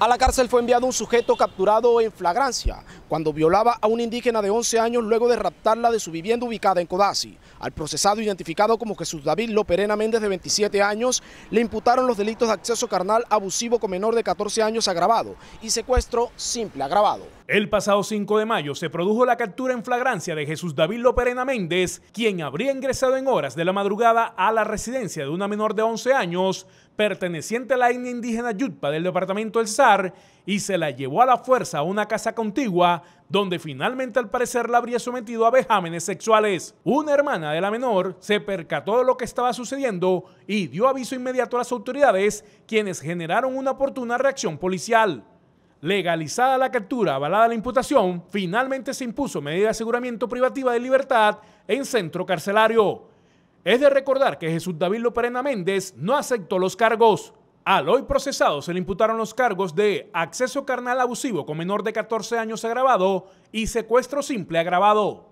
A la cárcel fue enviado un sujeto capturado en flagrancia cuando violaba a una indígena de 11 años luego de raptarla de su vivienda ubicada en Codazzi. Al procesado identificado como Jesús David Loperena Méndez de 27 años, le imputaron los delitos de acceso carnal abusivo con menor de 14 años agravado y secuestro simple agravado. El pasado 5 de mayo se produjo la captura en flagrancia de Jesús David Loperena Méndez, quien habría ingresado en horas de la madrugada a la residencia de una menor de 11 años perteneciente a la etnia indígena Yutpa del departamento del SAR y se la llevó a la fuerza a una casa contigua donde finalmente al parecer la habría sometido a vejámenes sexuales. Una hermana de la menor se percató de lo que estaba sucediendo y dio aviso inmediato a las autoridades, quienes generaron una oportuna reacción policial. Legalizada la captura, avalada la imputación, finalmente se impuso medida de aseguramiento privativa de libertad en centro carcelario. Es de recordar que Jesús David Loperena Méndez no aceptó los cargos. Al hoy procesado se le imputaron los cargos de acceso carnal abusivo con menor de 14 años agravado y secuestro simple agravado.